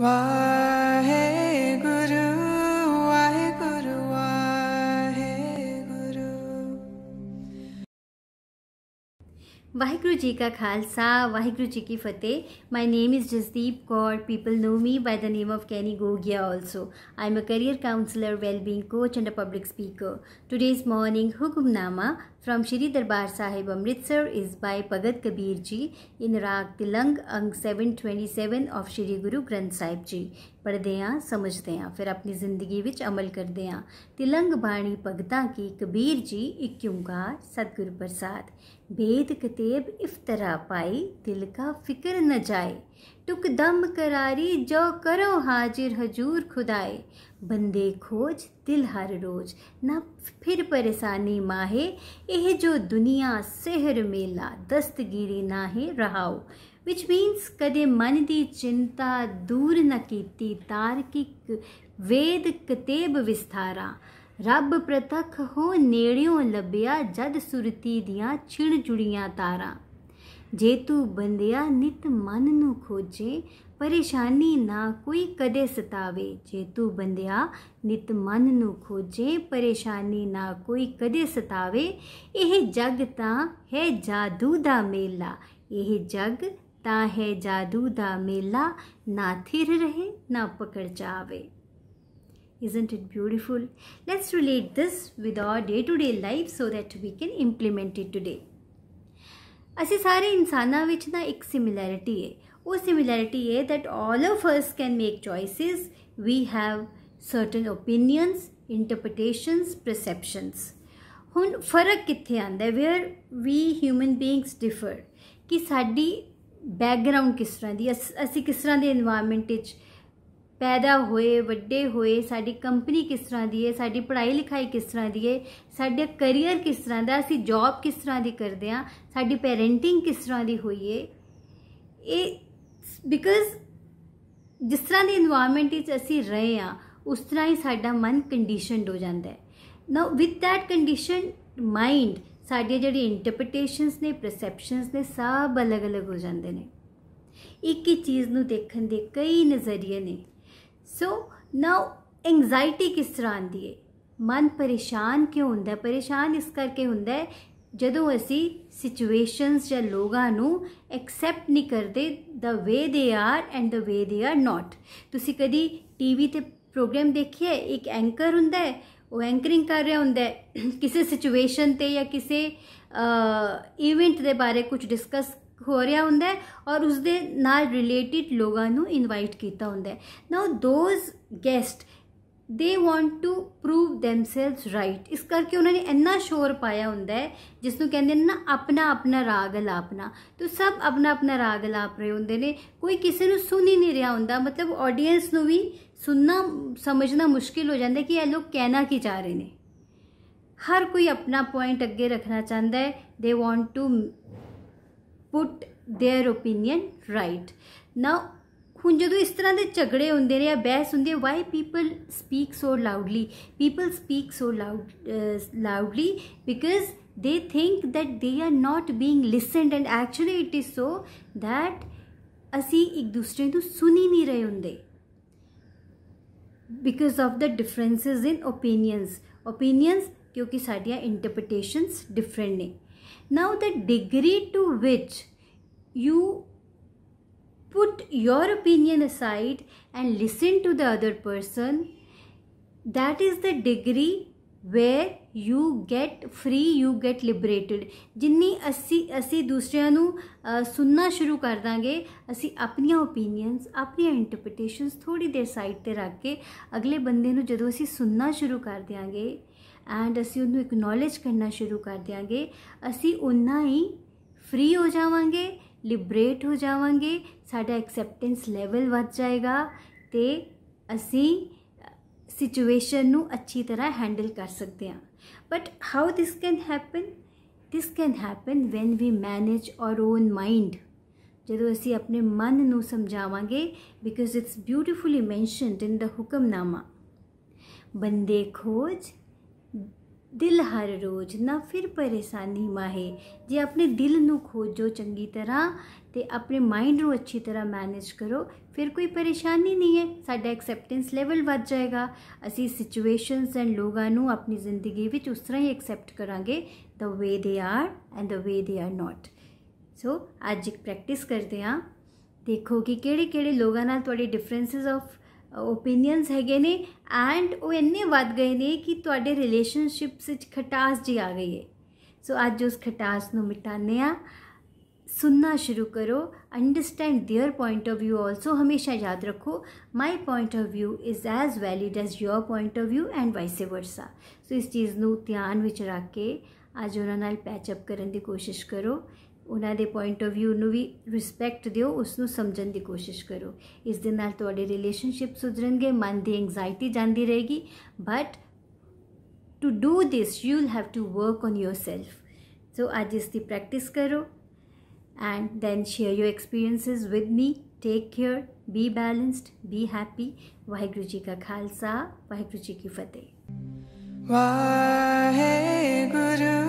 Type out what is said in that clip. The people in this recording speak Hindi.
Vaheguru Ji Ka Khalsa, Vaheguru Ji Ki Fateh. My name is Jasdeep Kaur. People know me by the name of Kenny Gogia also. I'm a career counselor, well-being coach and a public speaker. Today's morning, Hukumnama, from Shri Darbar Sahib Amritsar is by Bhagat Kabir ji in Raag Tilang अंग ट्वेंटी 727 ऑफ श्री गुरु ग्रंथ साहिब जी पढ़ते हैं समझते हैं फिर अपनी जिंदगी विच अमल करते हाँ तिलंग बाणी भगतं की कबीर जी इक्ंकार सतगुरु प्रसाद भेद कतेब इफ्तरा पाई तिल का फिक्र न जाए टुक दम करारी जो करो हाजिर हजूर खुदाए बंदे खोज दिल हर रोज न फिर परेशानी माहे एह जो दुनिया सेहर मेला दस्तगिरी नाहे रहाओ विच मीन्स कदे मन दी चिंता दूर न कीती तारकिक वेद कतेब विस्थारा रब प्रतख हो नेड़ियों लभ्या जद सुरती दियाँ छिण ਜੁੜੀਆਂ तारा जे तू बंदिया नित मन नू खोजे परेशानी ना कोई कदे सतावे जे तू बंदिया नित मन नू खोजे परेशानी ना कोई कदे सतावे यह जग ता है जादू दा मेला यह जग त है जादू दा मेला ना थिर रहे ना पकड़ जावे Isn't it beautiful? Let's relate this with our day to day life so that we can implement it today. ਅਸੀਂ ਸਾਰੇ ਇਨਸਾਨਾਂ ਵਿੱਚ ਨਾ ਇੱਕ ਸਿਮਿਲੈਰਿਟੀ ਹੈ ਉਹ ਸਿਮਿਲੈਰਿਟੀ ਹੈ that all of us can make choices we have certain opinions interpretations perceptions ਹੁਣ ਫਰਕ ਕਿੱਥੇ ਆਂਦਾ ਹੈ where we human beings differ ਕਿ ਸਾਡੀ ਬੈਕਗ੍ਰਾਉਂਡ ਕਿਸ ਤਰ੍ਹਾਂ ਦੀ ਅਸੀਂ ਕਿਸ ਤਰ੍ਹਾਂ ਦੇ এনवायरमेंट ਵਿੱਚ ਪੈਦਾ ਹੋਏ ਵੱਡੇ ਹੋਏ ਸਾਡੀ ਕੰਪਨੀ ਕਿਸ ਤਰ੍ਹਾਂ ਦੀ ਹੈ ਸਾਡੀ ਪੜ੍ਹਾਈ ਲਿਖਾਈ ਕਿਸ ਤਰ੍ਹਾਂ ਦੀ ਹੈ ਸਾਡਾ ਕੈਰੀਅਰ ਕਿਸ ਤਰ੍ਹਾਂ ਦਾ ਅਸੀਂ ਜੌਬ ਕਿਸ ਤਰ੍ਹਾਂ ਦੀ ਕਰਦੇ ਆ ਸਾਡੀ ਪੈਰੈਂਟਿੰਗ ਕਿਸ ਤਰ੍ਹਾਂ ਦੀ ਹੋਈ ਹੈ ਇਹ ਬਿਕਾਜ਼ ਜਿਸ ਤਰ੍ਹਾਂ ਦੀ এনवायरमेंट ਵਿੱਚ ਅਸੀਂ ਰਹੇ ਆ ਉਸ ਤਰ੍ਹਾਂ ਹੀ ਸਾਡਾ ਮਨ ਕੰਡੀਸ਼ਨਡ ਹੋ ਜਾਂਦਾ ਹੈ now with that condition mind ਸਾਡੀ ਜਿਹੜੀ ਇੰਟਰਪ੍ਰੀਟੇਸ਼ਨਸ ਨੇ ਪਰਸੈਪਸ਼ਨਸ ਨੇ ਸਭ ਅਲੱਗ-ਅਲੱਗ ਹੋ ਜਾਂਦੇ ਨੇ ਇੱਕ ਹੀ ਚੀਜ਼ ਨੂੰ ਦੇਖਣ ਦੇ ਕਈ ਨਜ਼ਰੀਏ ਨੇ सो नाउ एंगजाइटी किस तरह आती है मन परेशान क्यों हों परेशान इस करके हों जो असी सिचुएशंस या लोगों एक्सैप्ट नहीं करते the way they are and the way they are not ती कभी टीवी पर प्रोग्राम देखिए एक एंकर हों वो एंकरिंग कर रहा हों किसी सिचुएशन से या किसी इवेंट के बारे कुछ डिस्कस ਹੋ ਰਿਹਾ ਹੁੰਦਾ ਹੈ ਔਰ ਉਸ ਦੇ ਨਾਲ ਰਿਲੇਟਡ ਲੋਕਾਂ ਨੂੰ ਇਨਵਾਈਟ ਕੀਤਾ ਹੁੰਦਾ ਹੈ now those guest they want to prove themselves right ਇਸ ਕਰਕੇ ਉਹਨਾਂ ਨੇ ਇੰਨਾ ਸ਼ੋਰ ਪਾਇਆ ਹੁੰਦਾ ਹੈ ਜਿਸ ਨੂੰ ਕਹਿੰਦੇ ਨੇ ਨਾ ਆਪਣਾ ਆਪਣਾ ਰਾਗ ਲਾਪਣਾ ਤੋਂ ਸਭ ਆਪਣਾ ਆਪਣਾ ਰਾਗ ਲਾਪ ਰਹੇ ਹੁੰਦੇ ਨੇ ਕੋਈ ਕਿਸੇ ਨੂੰ ਸੁਣ ਹੀ ਨਹੀਂ ਰਿਹਾ ਹੁੰਦਾ ਮਤਲਬ ਆਡੀਅנס ਨੂੰ ਵੀ ਸੁਣਨਾ ਸਮਝਣਾ ਮੁਸ਼ਕਿਲ ਹੋ ਜਾਂਦਾ ਕਿ ਇਹ ਲੋਕ ਕਹਿਣਾ ਕੀ ਚਾਹ ਰਹੇ ਨੇ ਹਰ ਕੋਈ ਆਪਣਾ ਪੁਆਇੰਟ ਅੱਗੇ ਰੱਖਣਾ ਚਾਹੁੰਦਾ ਹੈ they want to put their opinion right ना हूँ जो इस तरह के झगड़े होंगे ने या बहस होंगे why people speak so loudly people speak so loud loudly because they think that they are not being listen and actually it is so that असी एक दूसरे को सुन ही नहीं रहे होंगे because of the differences in opinions opinions क्योंकि साढ़िया इंटरप्रटेस डिफरेंट ने Now the degree to which you put your opinion aside and listen to the other person, that is the degree where you get free you get liberated ਜਿੰਨੀ ਅਸੀਂ ਅਸੀਂ ਦੂਸਰਿਆਂ ਨੂੰ ਸੁਣਨਾ ਸ਼ੁਰੂ ਕਰ ਦਾਂਗੇ ਅਸੀਂ ਆਪਣੀਆਂ ਓਪੀਨੀਅਨਸ ਆਪਣੀਆਂ ਇੰਟਰਪ੍ਰੀਟੇਸ਼ਨਸ ਥੋੜੀ ਦੇਰ ਸਾਈਡ ਤੇ ਰੱਖ ਕੇ ਅਗਲੇ ਬੰਦੇ ਨੂੰ ਜਦੋਂ ਅਸੀਂ ਸੁਣਨਾ ਸ਼ੁਰੂ ਕਰ ਦਿਆਂਗੇ ਐਂਡ ਅਸੀਂ ਉਹਨੂੰ ਐਕਨੋਲਜ ਕਰਨਾ ਸ਼ੁਰੂ ਕਰ ਦਿਆਂਗੇ ਅਸੀਂ ਉਨਾ ਹੀ ਫ੍ਰੀ ਹੋ ਜਾਵਾਂਗੇ ਲਿਬਰੇਟ ਹੋ ਜਾਵਾਂਗੇ ਸਾਡਾ ਐਕਸੈਪਟੈਂਸ ਲੈਵਲ ਵੱਧ ਜਾਏਗਾ ਤੇ ਅਸੀਂ सिचुएशन नू अच्छी तरह हैंडल कर सकते हैं but how this can happen this can happen when we manage our own mind जो असी अपने मन में समझावे because it's beautifully mentioned in the Hukamnama बंदे खोज ਦਿਲ ਹਰ ਰੋਜ਼ ਨਾ ਫਿਰ ਪਰੇਸ਼ਾਨੀ ਮਾਹੇ ਜੇ ਆਪਣੇ ਦਿਲ ਨੂੰ ਖੋਜੋ ਚੰਗੀ ਤਰ੍ਹਾਂ ਤੇ ਆਪਣੇ ਮਾਈਂਡ ਨੂੰ ਅੱਛੀ ਤਰ੍ਹਾਂ ਮੈਨੇਜ ਕਰੋ ਫਿਰ ਕੋਈ ਪਰੇਸ਼ਾਨੀ ਨਹੀਂ ਹੈ ਸਾਡਾ ਐਕਸੈਪਟੈਂਸ ਲੈਵਲ ਵੱਧ ਜਾਏਗਾ ਅਸੀਂ ਸਿਚੁਏਸ਼ਨਸ ਐਂਡ ਲੋਕਾਂ ਨੂੰ ਆਪਣੀ ਜ਼ਿੰਦਗੀ ਵਿੱਚ ਉਸ ਤਰ੍ਹਾਂ ਹੀ ਐਕਸੈਪਟ ਕਰਾਂਗੇ ਦ ਵੇ they are and the way they are not ਸੋ ਅੱਜ ਇੱਕ ਪ੍ਰੈਕਟਿਸ ਕਰਦੇ ਹਾਂ ਦੇਖੋ ਕਿ ਕਿਹੜੇ ਕਿਹੜੇ ਲੋਕਾਂ ਨਾਲ ਤੁਹਾਡੇ ਡਿਫਰੈਂਸਸ ਆਫ ओपिनियंस है एंड वो इन्ने ਵੱਧ ਗਏ ਨੇ ਕਿ रिलेशनशिप ਰਿਲੇਸ਼ਨਸ਼ਿਪਸ ਵਿੱਚ ਖਟਾਸ ਜੀ ਆ ਗਈ ਹੈ ਸੋ ਅੱਜ ਉਸ ਖਟਾਸ ਨੂੰ सुनना शुरू करो understand their point of view also हमेशा याद रखो my point of view is as valid as your point of view and vice versa so इस चीज़ को ध्यान में रख के अज उन्होंने पैचअप करने की कोशिश करो उन्होंने पॉइंट ऑफ व्यू भी रिस्पैक्ट दौ उस समझ की कोशिश करो इस रिलेशनशिप सुधरन मन की एंगजायटी जाती रहेगी but to do this you have to work on yourself so अज इसकी प्रैक्टिस करो and then share your experiences with me take care be balanced be happy Waheguru ji का खालसा वाहगुरु जी की फतेह वाहे गुरु